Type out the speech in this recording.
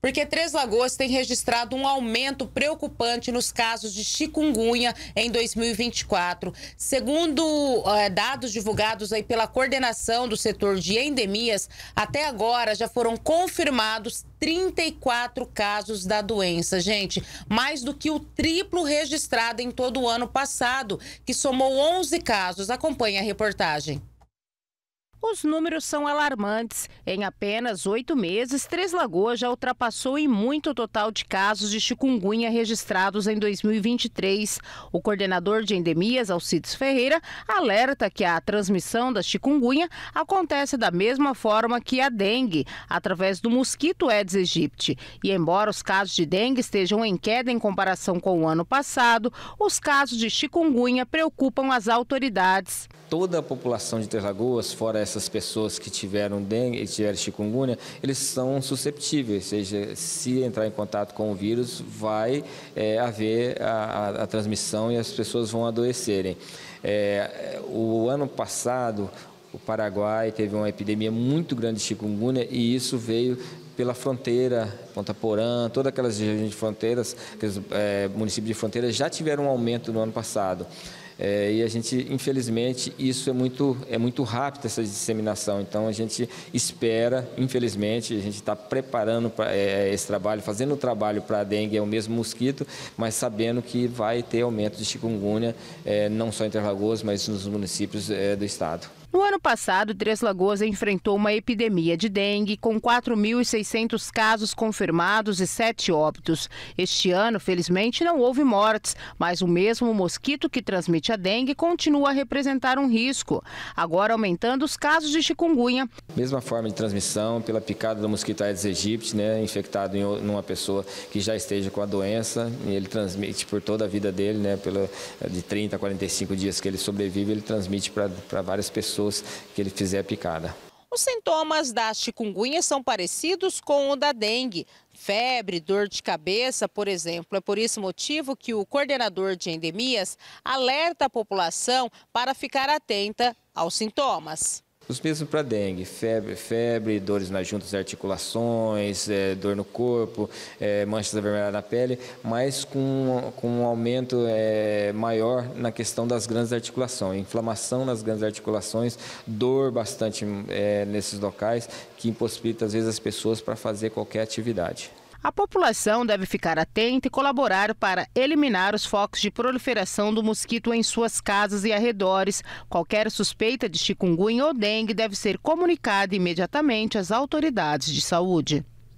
porque Três Lagoas tem registrado um aumento preocupante nos casos de chikungunya em 2024. Segundo é, dados divulgados aí pela coordenação do setor de endemias, até agora já foram confirmados 34 casos da doença, gente, mais do que o triplo registrado em todo o ano passado, que somou 11 casos. Acompanhe a reportagem. Os números são alarmantes. Em apenas oito meses, Três Lagoas já ultrapassou em muito o total de casos de chikungunya registrados em 2023. O coordenador de endemias, Alcides Ferreira, alerta que a transmissão da chikungunya acontece da mesma forma que a dengue, através do mosquito Aedes aegypti. E embora os casos de dengue estejam em queda em comparação com o ano passado, os casos de chikungunya preocupam as autoridades. Toda a população de Três Lagoas, fora essas pessoas que tiveram dengue, tiveram chikungunya, eles são susceptíveis, ou seja, se entrar em contato com o vírus, vai é, haver a, a, a transmissão e as pessoas vão adoecerem. É, o ano passado, o Paraguai teve uma epidemia muito grande de chikungunya e isso veio pela fronteira, Ponta Porã, todas aquelas regiões de fronteiras, aqueles é, municípios de fronteira já tiveram um aumento no ano passado. É, e a gente, infelizmente, isso é muito, é muito rápido, essa disseminação. Então, a gente espera, infelizmente, a gente está preparando pra, é, é, esse trabalho, fazendo o trabalho para a dengue, é o mesmo mosquito, mas sabendo que vai ter aumento de chikungunya, é, não só em Interlagos, mas nos municípios é, do estado. No ano passado, Três Lagoas enfrentou uma epidemia de dengue com 4.600 casos confirmados e 7 óbitos. Este ano, felizmente, não houve mortes, mas o mesmo mosquito que transmite a dengue continua a representar um risco, agora aumentando os casos de chikungunya. Mesma forma de transmissão pela picada do mosquito Aedes aegypti, né, infectado em uma pessoa que já esteja com a doença, ele transmite por toda a vida dele, né, pela, eh, de 30 a 45 dias que ele sobrevive, ele transmite para várias pessoas pessoas que ele fizer a picada. Os sintomas da chikungunya são parecidos com o da dengue. Febre, dor de cabeça, por exemplo. É por esse motivo que o coordenador de endemias alerta a população para ficar atenta aos sintomas. Os mesmos para dengue, febre, febre, dores nas juntas articulações, é, dor no corpo, é, manchas avermelhadas na pele, mas com, com um aumento é, maior na questão das grandes articulações, inflamação nas grandes articulações, dor bastante nesses locais, que impossibilita às vezes as pessoas para fazer qualquer atividade. A população deve ficar atenta e colaborar para eliminar os focos de proliferação do mosquito em suas casas e arredores. Qualquer suspeita de chikungunya ou dengue deve ser comunicada imediatamente às autoridades de saúde.